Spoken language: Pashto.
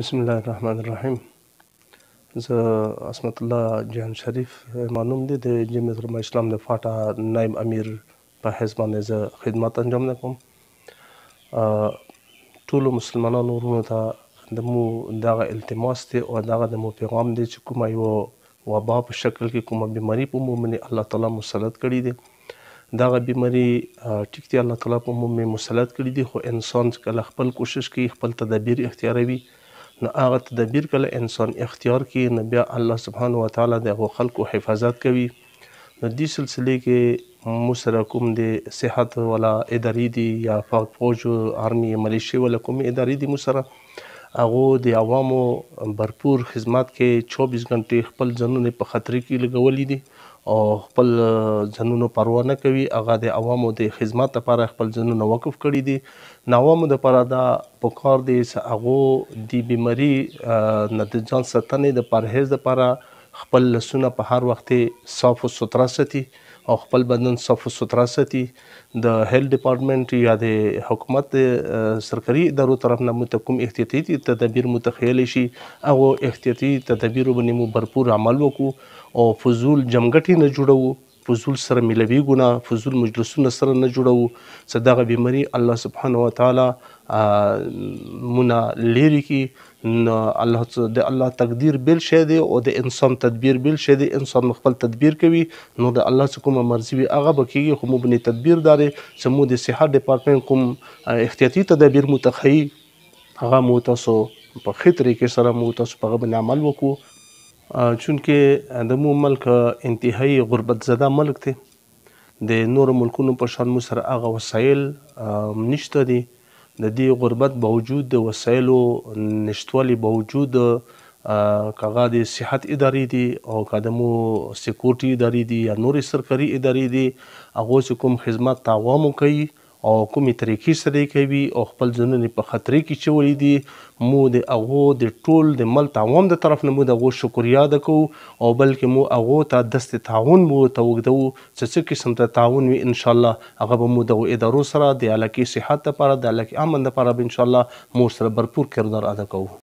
بسم الله الرحمن الرحیم زه اسمت الله جهان شریف مانوم دي د جمعیت علماء اسلام د فاټا نائب امیر په حیث باندې زه خدمات انجام نه کوم ټول مسلمانانو ورونو ته د مو دغه التماس دی او دغه د مو پیغام دی چې کومه یو وبا په شکل کې کومه بیماری په مومن الله تعالی مسلط کړي دي دغه بیماری ټیک دی الله تعالی په مومن مسلط کړي دي خو انسان کله خپل کوشش کوي خپل تدابیر اختیاروي وي نو هغه تدبیر کله انسان اختیار کړي نو بیا الله سبحانه و تعالی د هغو خلکو حفاظت کوي نو دې سلسله کې مسره کوم د صحت ولا ادارې دي یا فوج آرمی ملیشي ولا کوم ادارې دي مسره هغه د عوامو برپور خدمت کې 24 غنټې خپل ځنونه په خطر کې لګولې دي او خپل ځنونو پروا نه کوي هغه د عوامو د خدمت لپاره خپل ځنونه وقف کړي دي ناوامو د لپاره دا پکار دي چې هغه د بيماري نه د ځان ساتنې د پرهیز لپاره خپل لسونه په هر وخت صاف او سوتره ساتي او خپل بدن صاف او سوتره ساتي د هیلث ډپارټمنټ یا د حکومت سرکري ادارو طرف نه متکم احتیاطي تدابیر متخیل شي او احتیاطي تدابیر باندې مو بھرپور عمل وکړو او فضول جمګټي نه جوړو فضول سره ملويږو نه فضول مجلسونه سره نه جوړو څه دغه بیماري الله سبحانه وتعالی مونه لري کی الله د الله تقدیر بل شی دی او د انسان تدبیر بل شی دی انسان خپل تدبیر کوي نو د الله څخه کومه مرزي وي هغه بکیږي خو مبني تدبیر دار سمو د صحت ډپارټمنټ کوم احتیاطي تدابیر متخی هغه مو تاسو په خطرې کې سره مو تاسو په غو عمل وکړو چونکې د مو ملک انتهایی غربت زده ملک دی د نورو ملکونو په شان مو سره هغه وسایل نشته دي د دې غربت باوجود د وسایلو نشتوالي باوجود کاغه د صحت ادارې دي او کدمو سکیورټي ادارې دي یا نورې سرکاري ادارې دي هغه کوم خدمات تعوامو کوي او کومې طریقې سره کوي او خپل ځنونه په خطرې کې چولې دي مو د هغه د ټول د ملت عوام د طرف نه مو د هغه شکریا ده کو او بلکې مو هغه ته دست تعاون مو ته وګدو چې څه قسم ته تعاون وي ان شاء الله هغه به مو د ادارو سره د علاقې صحت لپاره د علاقې امن لپاره به ان شاء الله مو سره برپور کردار ادا کوو